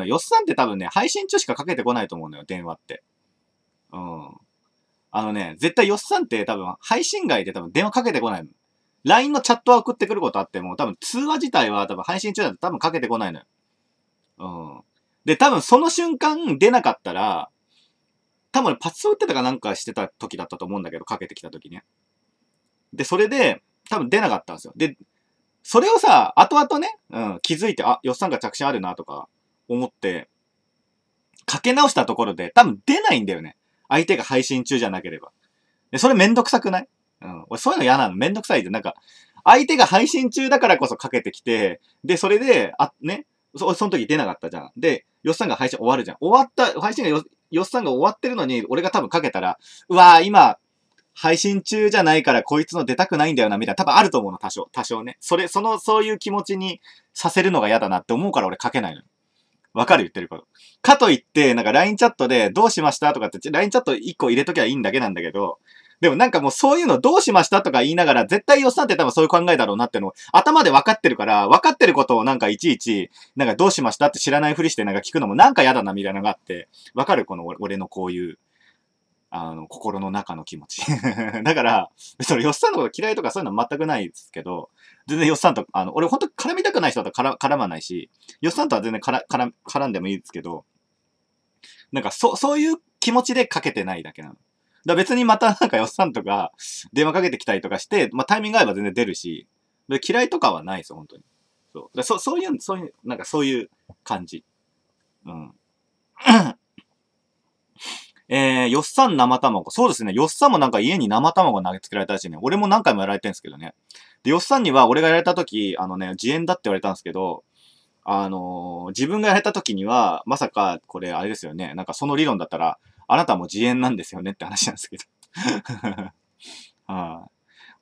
の、よっさんって多分ね、配信中しかかけてこないと思うのよ、電話って。うん。あのね、絶対よっさんって多分、配信外で多分電話かけてこないの。LINE のチャットは送ってくることあっても、多分通話自体は多分配信中だと多分かけてこないのよ。うん。で、多分その瞬間出なかったら、多分パスを打ってたかなんかしてた時だったと思うんだけど、かけてきた時ね。で、それで、多分出なかったんですよ。で、それをさ、後々ね、うん、気づいて、あ、よっさんが着信あるなとか、思って、かけ直したところで多分出ないんだよね。相手が配信中じゃなければ。で、それめんどくさくないうん。俺そういうの嫌なの。めんどくさいって、なんか、相手が配信中だからこそかけてきて、で、それで、あ、ね、そ、その時出なかったじゃん。で、よっさんが配信終わるじゃん。終わった、配信がよ、よっさんが終わってるのに、俺が多分かけたら、うわー今、配信中じゃないからこいつの出たくないんだよな、みたいな、多分あると思うの、多少、多少ね。それ、その、そういう気持ちにさせるのが嫌だなって思うから俺かけないのわかる言ってること。かといって、なんか LINE チャットでどうしましたとかって、LINE チャット1個入れときゃいいんだけなんだけど、でもなんかもうそういうのどうしましたとか言いながら、絶対よ算さって多分そういう考えだろうなってのを頭で分かってるから、分かってることをなんかいちいち、なんかどうしましたって知らないふりしてなんか聞くのもなんか嫌だなみたいなのがあって、わかるこの俺のこういうあの、心の中の気持ち。だから、それ、よっさんのこと嫌いとかそういうの全くないですけど、全然よっさんと、あの、俺本当絡みたくない人だと絡まないし、よっさんとは全然から絡絡んでもいいですけど、なんか、そ、そういう気持ちでかけてないだけなの。だ別にまたなんかよっさんとか電話かけてきたりとかして、まあタイミング合えば全然出るし、嫌いとかはないですよ、本当に。そう。そそういう、そういう、なんかそういう感じ。うん。えー、よっさん生卵。そうですね。よっさんもなんか家に生卵投げつけられたらしいね。俺も何回もやられてるんですけどね。で、よっさんには俺がやられた時、あのね、自演だって言われたんですけど、あのー、自分がやられた時には、まさか、これ、あれですよね。なんかその理論だったら、あなたも自演なんですよねって話なんですけど。はあ、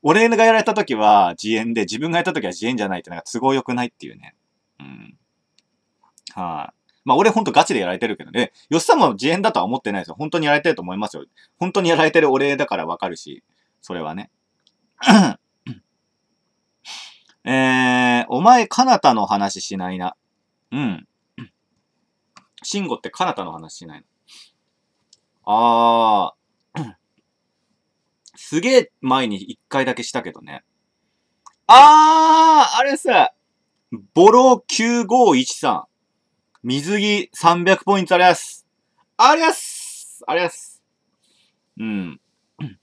俺がやられた時は自演で、自分がやった時は自演じゃないって、なんか都合良くないっていうね。うん。はい、あ、まあ俺ほんとガチでやられてるけどね、吉さんも自演だとは思ってないですよ。本当にやられてると思いますよ。本当にやられてるお礼だからわかるし、それはね。えー、お前、かなたの話しないな。うん。慎吾ってかなたの話しないな。あー。すげえ前に一回だけしたけどね。あーあれさ、ボロ9513。水着300ポイントあります。ありますありますうん。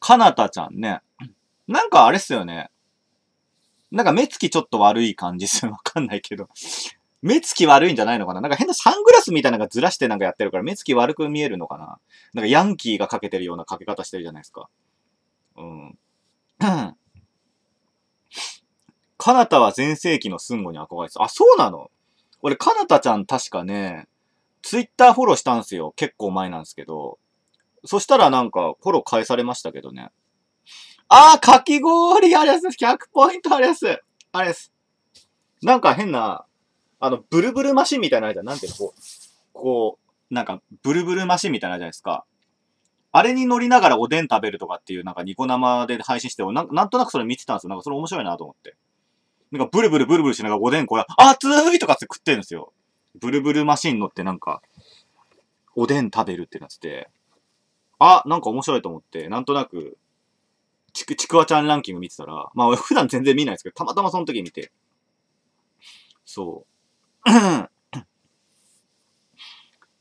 かなたちゃんね。なんかあれっすよね。なんか目つきちょっと悪い感じっすよ。わかんないけど。目つき悪いんじゃないのかななんか変なサングラスみたいなのがずらしてなんかやってるから目つき悪く見えるのかななんかヤンキーがかけてるようなかけ方してるじゃないですか。うん。かなたは全盛期のスンゴに憧れてた。あ、そうなの俺、かなたちゃん確かね、ツイッターフォローしたんすよ。結構前なんですけど。そしたらなんか、フォロー返されましたけどね。あー、かき氷あれです !100 ポイントあれですあれです。なんか変な、あの、ブルブルマシンみたいなあれなんていうのこう、こう、なんか、ブルブルマシンみたいなあれじゃないですか。あれに乗りながらおでん食べるとかっていう、なんかニコ生で配信して、なんなんとなくそれ見てたんですよ。なんかそれ面白いなと思って。なんかブルブルブルブルしながらおでんこうや、熱いとかって食ってるんですよ。ブルブルマシン乗ってなんか、おでん食べるってなってて、あ、なんか面白いと思って、なんとなく、ちく、ちくわちゃんランキング見てたら、まあ普段全然見ないですけど、たまたまその時見て、そう。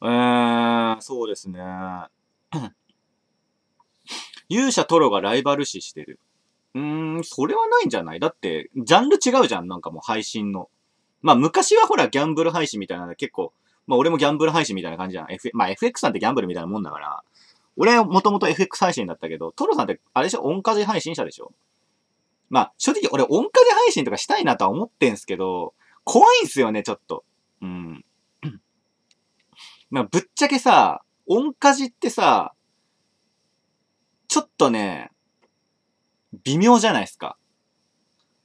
えー、そうですね。勇者トロがライバル視してる。うーん、それはないんじゃないだって、ジャンル違うじゃん、なんかもう配信の。まあ昔はほら、ギャンブル配信みたいなの結構、まあ俺もギャンブル配信みたいな感じじゃん。F、まあ FX さんってギャンブルみたいなもんだから。俺もともと FX 配信だったけど、トロさんってあれでしょ音風配信者でしょまあ正直俺音風配信とかしたいなとは思ってんすけど、怖いんすよね、ちょっと。うん。まあぶっちゃけさ、音風ってさ、ちょっとね、微妙じゃないですか。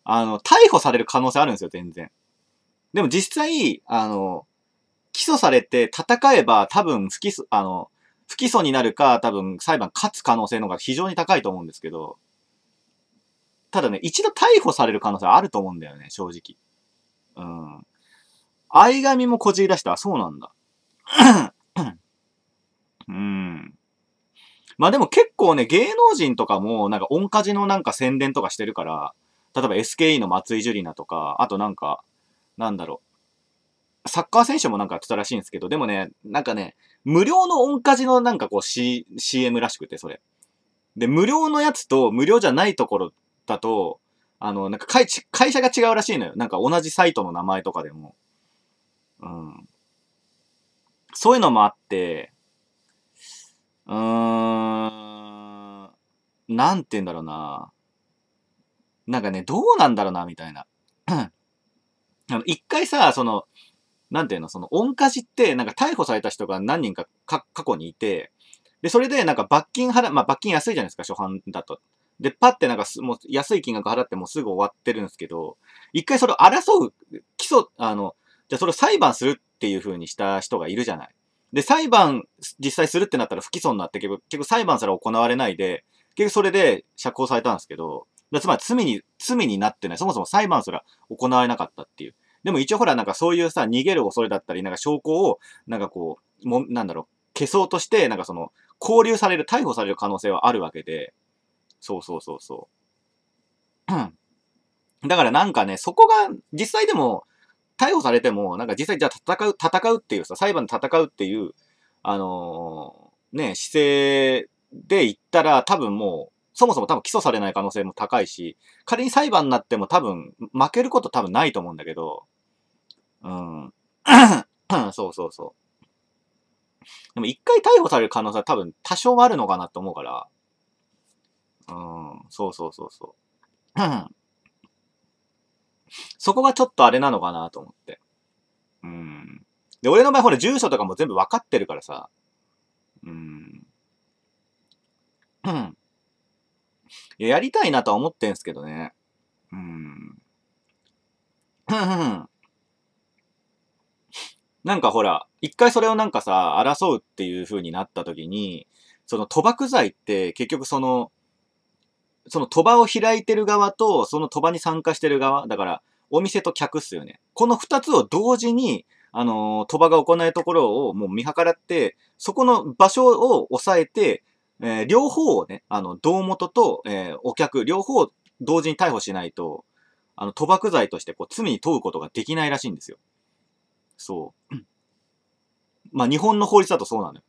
あの、逮捕される可能性あるんですよ、全然。でも実際、あの、起訴されて戦えば多分不起訴、あの、不起訴になるか多分裁判勝つ可能性の方が非常に高いと思うんですけど、ただね、一度逮捕される可能性あると思うんだよね、正直。うん。相紙もこじり出した。そうなんだ。うん。まあでも結構ね、芸能人とかも、なんか、音カジのなんか宣伝とかしてるから、例えば SKE の松井樹里奈とか、あとなんか、なんだろう、サッカー選手もなんかやってたらしいんですけど、でもね、なんかね、無料の音カジのなんかこう、C、CM らしくて、それ。で、無料のやつと無料じゃないところだと、あの、なんか会会社が違うらしいのよ。なんか同じサイトの名前とかでも。うん。そういうのもあって、うーん、なんて言うんだろうな。なんかね、どうなんだろうな、みたいな。あの、一回さ、その、なんていうの、その、恩火事って、なんか逮捕された人が何人かか過去にいて、で、それでなんか罰金払、まあ罰金安いじゃないですか、初版だと。で、パってなんかもう安い金額払ってもうすぐ終わってるんですけど、一回それを争う、起訴、あの、じゃあそれを裁判するっていう風にした人がいるじゃない。で、裁判実際するってなったら不起訴になって結局、結局裁判すら行われないで、結局それで釈放されたんですけど、つまり罪に、罪になってない。そもそも裁判すら行われなかったっていう。でも一応ほらなんかそういうさ、逃げる恐れだったり、なんか証拠を、なんかこう、も、なんだろう、消そうとして、なんかその、交留される、逮捕される可能性はあるわけで、そうそうそうそう。だからなんかね、そこが、実際でも、逮捕されても、なんか実際じゃあ戦う、戦うっていうさ、裁判で戦うっていう、あのー、ね、姿勢で言ったら多分もう、そもそも多分起訴されない可能性も高いし、仮に裁判になっても多分負けること多分ないと思うんだけど、うん。そうそうそう。でも一回逮捕される可能性は多分多少はあるのかなと思うから、うん、そうそうそうそう。そこがちょっとあれなのかなと思って。うん。で、俺の場合ほら、住所とかも全部分かってるからさ。うん。いや、やりたいなとは思ってんすけどね。うん。なんかほら、一回それをなんかさ、争うっていう風になった時に、その賭博罪って結局その、その賭場を開いてる側と、その賭場に参加してる側、だから、お店と客っすよね。この二つを同時に、あのー、賭場が行うところをもう見計らって、そこの場所を抑えて、えー、両方をね、あの、胴元と、えー、お客、両方を同時に逮捕しないと、あの、賭博罪として、こう、罪に問うことができないらしいんですよ。そう。まあ、日本の法律だとそうなのよ。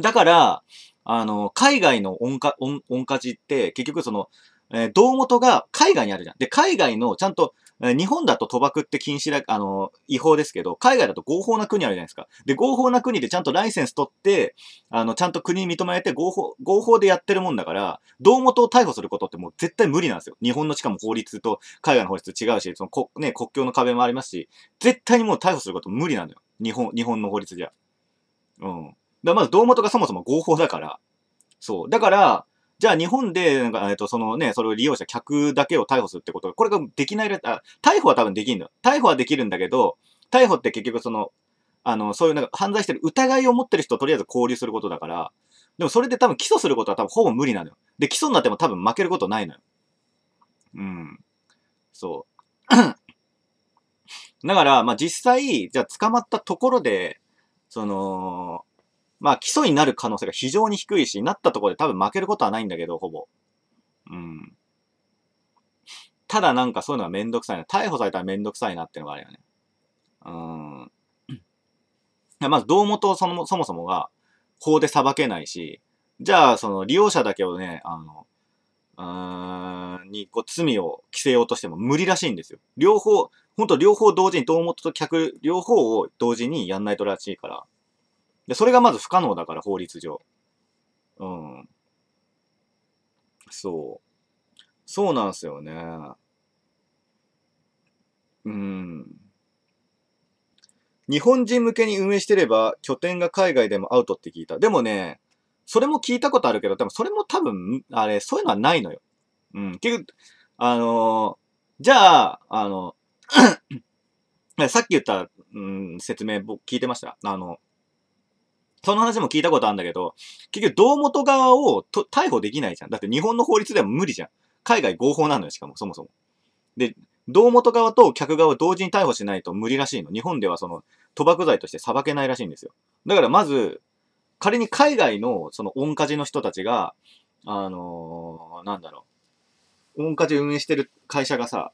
だから、あの、海外の音か、音、音かじって、結局その、えー、胴元が海外にあるじゃん。で、海外の、ちゃんと、えー、日本だと賭博って禁止だ、あの、違法ですけど、海外だと合法な国あるじゃないですか。で、合法な国でちゃんとライセンス取って、あの、ちゃんと国に認められて合法、合法でやってるもんだから、胴元を逮捕することってもう絶対無理なんですよ。日本のしかも法律と海外の法律違うし、そのこ、ね、国境の壁もありますし、絶対にもう逮捕すること無理なのよ。日本、日本の法律じゃ。うん。だまず道元がそもそも合法だから。そう。だから、じゃあ日本で、なんか、えっと、そのね、それを利用した客だけを逮捕するってことこれができないら、あ、逮捕は多分できるんだ。逮捕はできるんだけど、逮捕って結局その、あの、そういうなんか犯罪してる疑いを持ってる人ととりあえず交留することだから、でもそれで多分起訴することは多分ほぼ無理なのよ。で、起訴になっても多分負けることないのよ。うん。そう。だから、まあ、実際、じゃあ捕まったところで、その、まあ、基礎になる可能性が非常に低いし、なったところで多分負けることはないんだけど、ほぼ。うん。ただなんかそういうのはめんどくさいな。逮捕されたらめんどくさいなっていうのがあるよね。うん。まず、道元をそのそもそもが法で裁けないし、じゃあ、その利用者だけをね、あの、うん、にこう罪を着せようとしても無理らしいんですよ。両方、本当両方同時に、道元と客、両方を同時にやんないとらしいから。で、それがまず不可能だから、法律上。うん。そう。そうなんすよね。うん。日本人向けに運営してれば、拠点が海外でもアウトって聞いた。でもね、それも聞いたことあるけど、でもそれも多分、あれ、そういうのはないのよ。うん。結局、あのー、じゃあ、あの、さっき言った、うん、説明、僕聞いてました。あの、その話も聞いたことあるんだけど、結局、道元側をと逮捕できないじゃん。だって日本の法律では無理じゃん。海外合法なのよ、しかも、そもそも。で、道元側と客側を同時に逮捕しないと無理らしいの。日本ではその、賭博罪として裁けないらしいんですよ。だからまず、仮に海外のその恩家事の人たちが、あのー、なんだろう。恩家事運営してる会社がさ、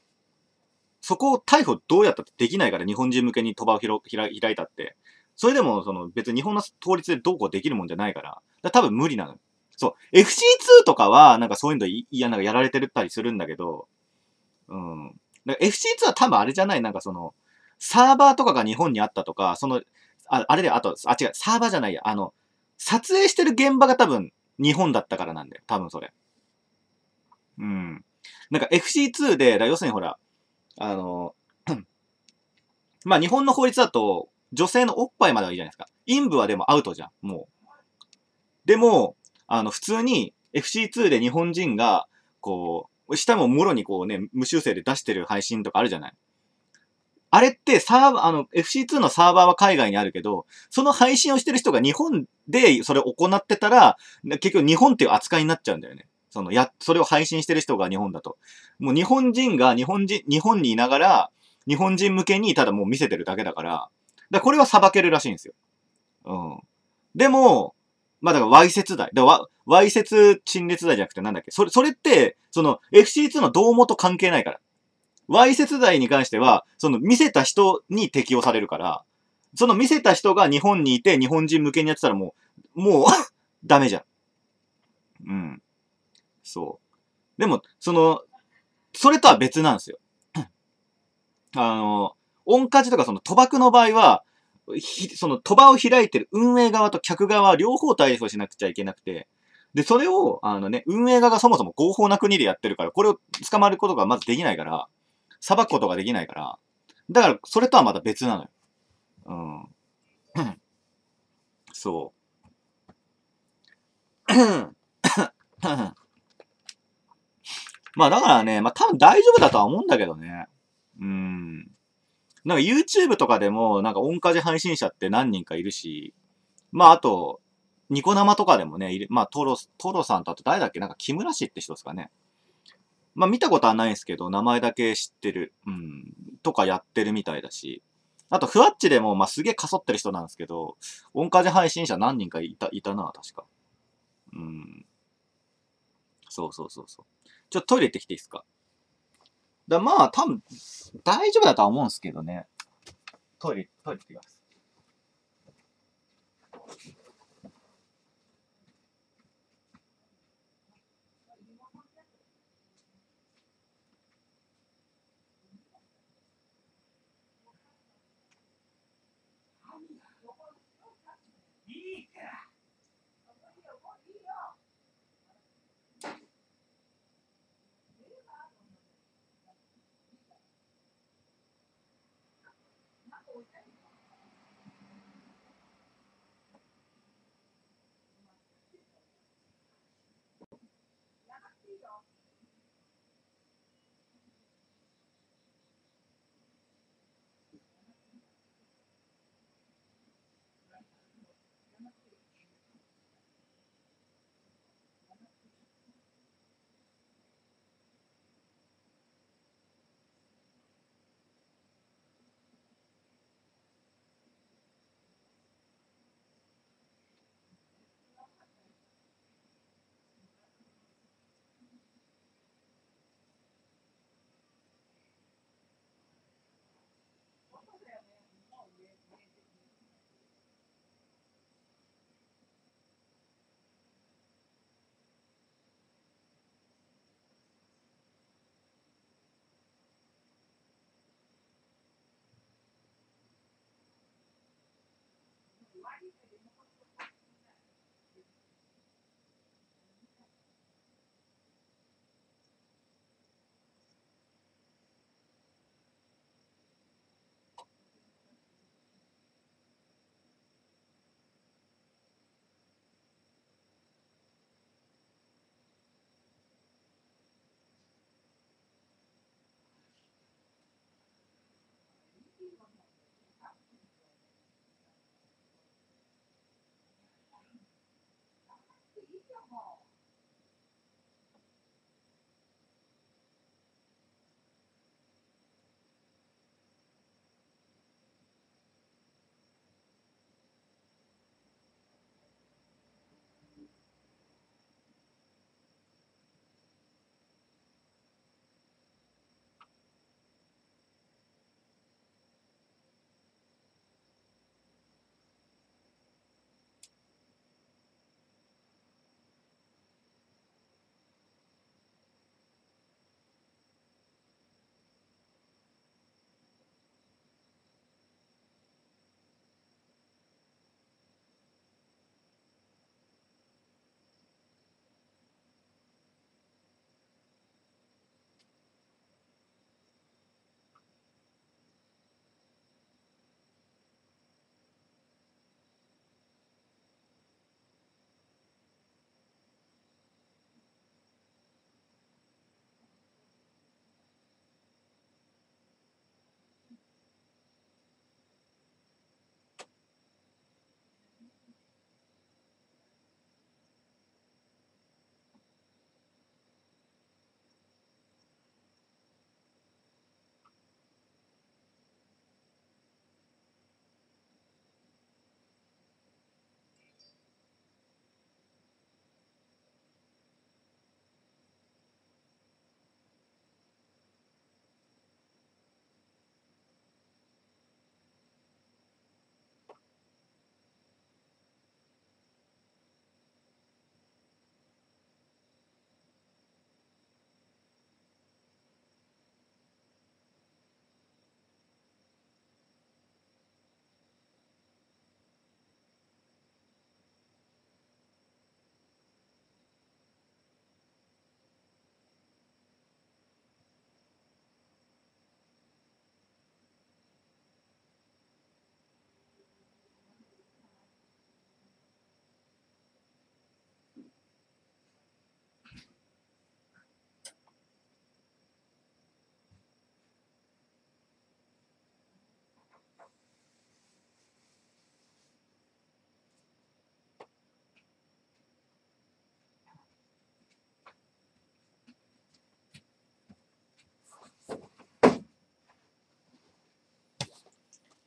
そこを逮捕どうやったってできないから、日本人向けに賭場を開いたって。それでも、その、別に日本の法律でどうこうできるもんじゃないから、だから多分無理なの。そう、FC2 とかは、なんかそういうのいや、なんかやられてるったりするんだけど、うん。FC2 は多分あれじゃない、なんかその、サーバーとかが日本にあったとか、その、ああれで、あと、あ、違う、サーバーじゃないや、あの、撮影してる現場が多分日本だったからなんだよ、多分それ。うん。なんか FC2 で、要するにほら、あの、まあ日本の法律だと、女性のおっぱいまではいいじゃないですか。陰部はでもアウトじゃん、もう。でも、あの、普通に FC2 で日本人が、こう、下ももろにこうね、無修正で出してる配信とかあるじゃない。あれってサーバー、あの、FC2 のサーバーは海外にあるけど、その配信をしてる人が日本でそれを行ってたら、結局日本っていう扱いになっちゃうんだよね。その、や、それを配信してる人が日本だと。もう日本人が日本人、日本にいながら、日本人向けにただもう見せてるだけだから、だこれは裁けるらしいんですよ。うん。でも、まあだから、わいせつ罪。だわ、わいせつ陳列罪じゃなくてなんだっけそれ、それって、その、FC2 のどうもと関係ないから。わいせつ罪に関しては、その、見せた人に適用されるから、その見せた人が日本にいて、日本人向けにやってたらもう、もう ダメじゃん。うん。そう。でも、その、それとは別なんですよ。あの、音カ値とかその賭博の場合は、その賭場を開いてる運営側と客側両方対処しなくちゃいけなくて、で、それを、あのね、運営側がそもそも合法な国でやってるから、これを捕まることがまずできないから、裁くことができないから、だから、それとはまた別なのよ。うん。そう。まあだからね、まあ多分大丈夫だとは思うんだけどね。うん。なんか YouTube とかでも、なんか音カ事配信者って何人かいるし、まああと、ニコ生とかでもね、まあトロ、トロさんとあと誰だっけなんか木村氏って人ですかね。まあ見たことはないですけど、名前だけ知ってる。うん。とかやってるみたいだし。あと、ふわっちでも、まあ、すげえかそってる人なんですけど、音カ事配信者何人かいた、いたな、確か。うん。そうそうそうそう。ちょっとトイレ行ってきていいですかだまあ、多分、大丈夫だとは思うんですけどね。トイレ、トイレ行ってきます。いいか old time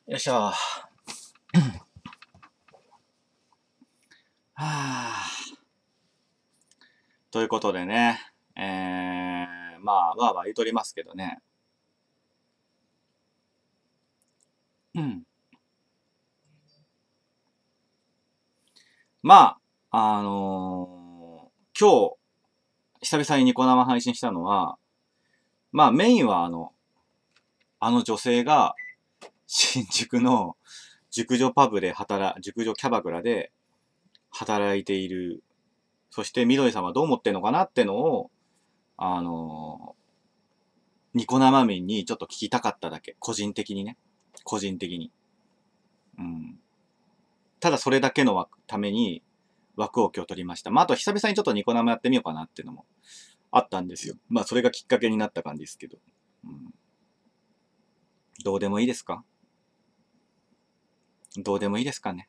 よいしょ。はあ。ということでね、えー、まあ、わーわー言うとりますけどね。うん。まあ、あのー、今日、久々にニコ生配信したのは、まあメインはあの、あの女性が、新宿の熟女パブで働、熟女キャバクラで働いている、そして緑さんはどう思ってんのかなってのを、あのー、ニコ生民にちょっと聞きたかっただけ。個人的にね。個人的に。うん。ただそれだけのために枠を今日取りました。まあ、あと久々にちょっとニコ生やってみようかなっていうのもあったんですよ。まあ、それがきっかけになった感じですけど。うん、どうでもいいですかどうでもいいですかね。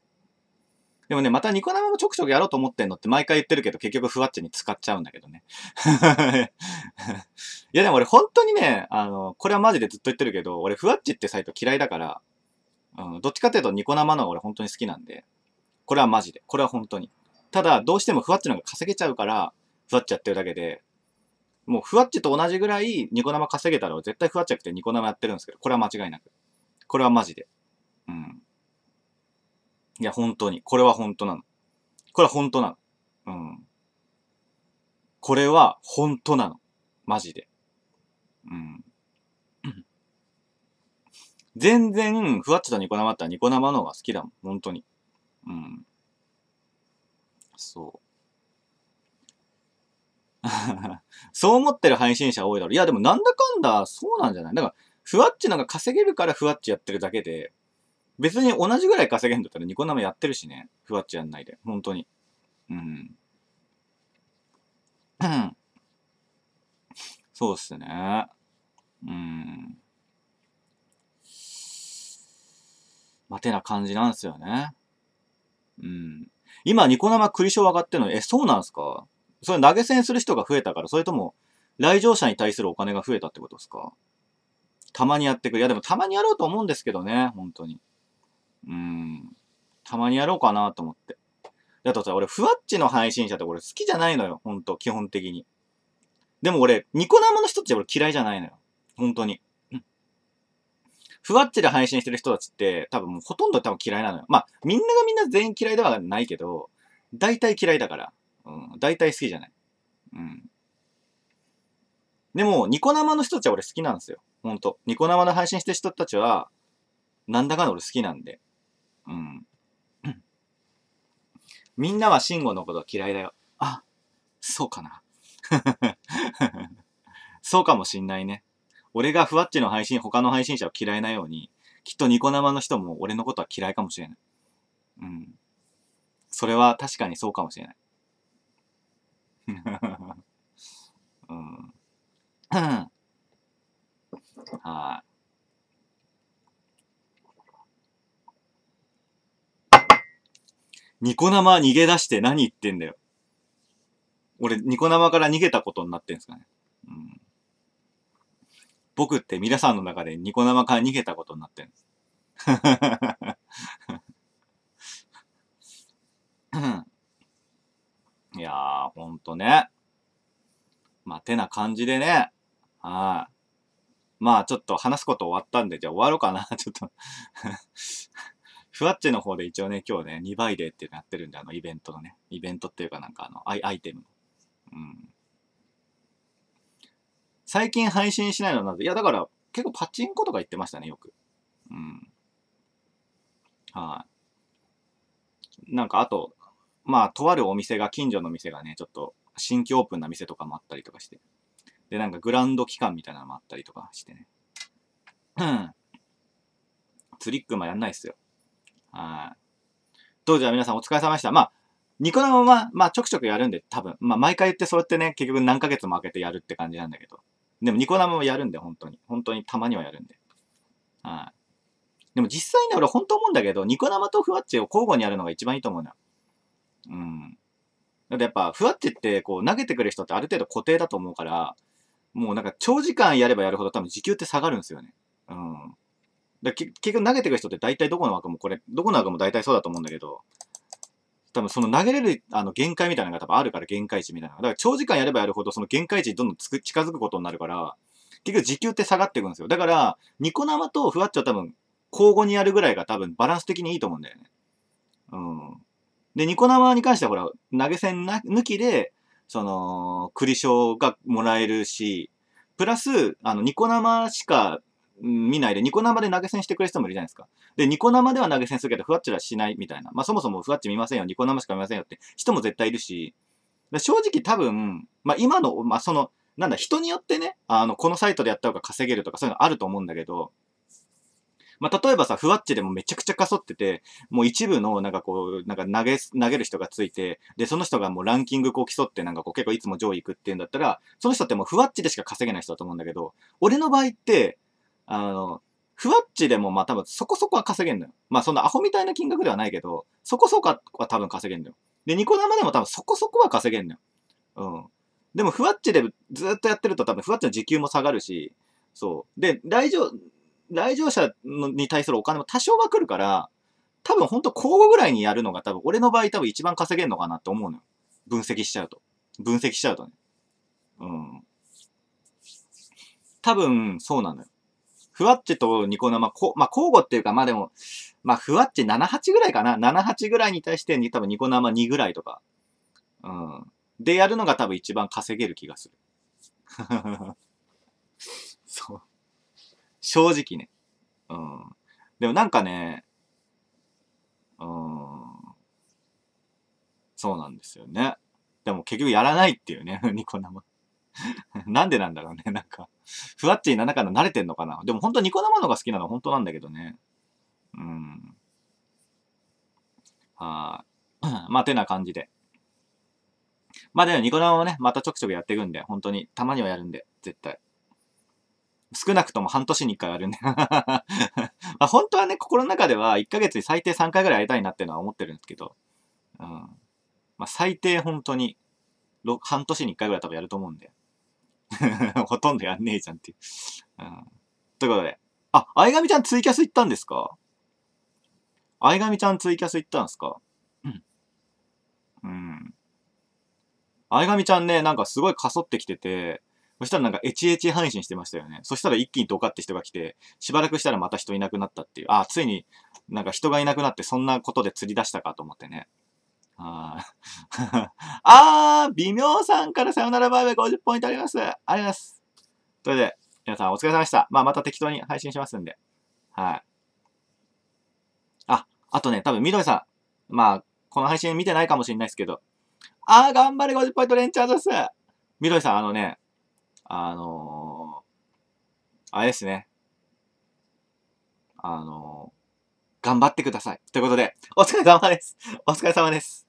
でもね、またニコ生もちょくちょくやろうと思ってんのって毎回言ってるけど、結局ふわっちに使っちゃうんだけどね。いやでも俺本当にね、あの、これはマジでずっと言ってるけど、俺ふわっちってサイト嫌いだから、うん、どっちかっていうとニコ生の俺本当に好きなんで、これはマジで、これは本当に。ただ、どうしてもふわっちの方が稼げちゃうから、ふわっちやってるだけで、もうふわっちと同じぐらいニコ生稼げたら絶対ふわっちゃくてニコ生やってるんですけど、これは間違いなく。これはマジで。うん。いや、本当に。これは本当なの。これは本当なの。うん。これは本当なの。マジで。うん。全然、ふわっちとニコ生ったらニコ生の方が好きだもん。本当に。うん。そう。そう思ってる配信者多いだろ。いや、でもなんだかんだ、そうなんじゃないだから、ふわっちなんか稼げるからふわっちやってるだけで、別に同じぐらい稼げんだったらニコ生やってるしね。ふわっちやんないで。本当に。うん。そうっすね。うん。まてな感じなんすよね。うん。今、ニコ生栗賞上がってるのえ、そうなんすかそれ投げ銭する人が増えたから、それとも、来場者に対するお金が増えたってことですかたまにやってくる。いや、でもたまにやろうと思うんですけどね、本当に。うん。たまにやろうかなと思って。だとさ、俺、ふわっちの配信者って俺好きじゃないのよ。ほんと、基本的に。でも俺、ニコ生の人って俺嫌いじゃないのよ。ほんとに。ふわっちで配信してる人たちって、多分もうほとんど多分嫌いなのよ。まあ、みんながみんな全員嫌いではないけど、大体嫌いだから。うん、大体好きじゃない。うん。でも、ニコ生の人たちは俺好きなんですよ。ほんと。ニコ生の配信してる人たちは、なんだかの俺好きなんで。うん。みんなは慎吾のこと嫌いだよ。あ、そうかな。そうかもしんないね。俺がふわっちの配信、他の配信者を嫌いなように、きっとニコ生の人も俺のことは嫌いかもしれない。うん。それは確かにそうかもしれない。うん。はい。ニコ生逃げ出して何言ってんだよ。俺、ニコ生から逃げたことになってんすかね。うん、僕って皆さんの中でニコ生から逃げたことになってんす。いやー、ほんとね。まあ、てな感じでね。はい。まあ、ちょっと話すこと終わったんで、じゃあ終わろうかな。ちょっとふわっちの方で一応ね、今日ね、2倍でってなってるんで、あの、イベントのね、イベントっていうかなんかあの、アイアイテム。うん。最近配信しないのなんで、いや、だから、結構パチンコとか行ってましたね、よく。うん。はい。なんか、あと、まあ、とあるお店が、近所の店がね、ちょっと、新規オープンな店とかもあったりとかして。で、なんか、グランド期間みたいなのもあったりとかしてね。うん。ツリックマやんないっすよ。はい。どうじゃ皆さんお疲れ様でした。まあ、ニコ生は、まあ、ちょくちょくやるんで、多分。まあ、毎回言ってそうやってね、結局何ヶ月も空けてやるって感じなんだけど。でも、ニコ生もやるんで、本当に。本当にたまにはやるんで。はい。でも実際ね、俺本当思うんだけど、ニコ生とフワッチを交互にやるのが一番いいと思うのよ。うん。だってやっぱ、フワッチってこう投げてくる人ってある程度固定だと思うから、もうなんか長時間やればやるほど多分時給って下がるんですよね。うん。だ結局投げてく人って大体どこの枠もこれ、どこの枠も大体そうだと思うんだけど、多分その投げれるあの限界みたいなのが多分あるから限界値みたいな。だから長時間やればやるほどその限界値にどんどんつく近づくことになるから、結局時給って下がっていくんですよ。だから、ニコ生とふわっちは多分交互にやるぐらいが多分バランス的にいいと思うんだよね。うん。で、ニコ生に関してはほら、投げ銭抜きで、その、クリショがもらえるし、プラス、あの、ニコ生しか見ないで、ニコ生で投げ銭してくれる人もいるじゃないですか。で、ニコ生では投げ銭するけど、ふわっちはしないみたいな。まあ、そもそもふわっち見ませんよ、ニコ生しか見ませんよって人も絶対いるし、正直多分、まあ、今の、まあ、その、なんだ、人によってね、あの、このサイトでやった方が稼げるとかそういうのあると思うんだけど、まあ、例えばさ、ふわっちでもめちゃくちゃかそってて、もう一部の、なんかこう、なんか投げ、投げる人がついて、で、その人がもうランキングこう競って、なんかこう結構いつも上位行くっていうんだったら、その人ってもうふわっちでしか稼げない人だと思うんだけど、俺の場合って、あの、ふわっちでもまあ多分そこそこは稼げんのよ。まあそんなアホみたいな金額ではないけど、そこそこは多分稼げんのよ。で、ニコ生でも多分そこそこは稼げんのよ。うん。でもふわっちでずっとやってると多分ふわっちの時給も下がるし、そう。で、来場、来場者に対するお金も多少は来るから、多分ほんと交互ぐらいにやるのが多分俺の場合多分一番稼げんのかなって思うのよ。分析しちゃうと。分析しちゃうとね。うん。多分そうなのよ。ふわっちとニコ生、こまあ、交互っていうか、まあでも、まあ、ふわっち78ぐらいかな。78ぐらいに対して、多分ニコ生2ぐらいとか。うん。で、やるのが多分一番稼げる気がする。そう。正直ね。うん。でもなんかね、うん。そうなんですよね。でも結局やらないっていうね、ニコ生。なんでなんだろうね。なんか、ふわっちにな中の慣れてんのかな。でも本当ニコ生のが好きなのは本当なんだけどね。うん。はい。まあ、てな感じで。まあでもニコ生はね、またちょくちょくやっていくんで、本当に、たまにはやるんで、絶対。少なくとも半年に1回やるんで。まあ本当はね、心の中では1ヶ月に最低3回ぐらいやりたいなっていうのは思ってるんですけど、うん。まあ最低本当に、半年に1回ぐらい多分やると思うんで。ほとんどやんねえじゃんっていう。うん。ということで。あ、相神ちゃんツイキャス行ったんですか相神ちゃんツイキャス行ったんですかうん。うん。相神ちゃんね、なんかすごいかそってきてて、そしたらなんかエチエチ配信してましたよね。そしたら一気にドカって人が来て、しばらくしたらまた人いなくなったっていう。あ、ついになんか人がいなくなってそんなことで釣り出したかと思ってね。あ あー、微妙さんからさよならバイバイ50ポイントあります。ありがとうございます。それで、皆さんお疲れ様でした。まあ、また適当に配信しますんで。はい。あ、あとね、多分、みどりさん。まあ、この配信見てないかもしれないですけど。あー、頑張れ50ポイントレンチャーズです。みどりさん、あのね、あのー、あれですね。あのー、頑張ってください。ということで、お疲れ様です。お疲れ様です。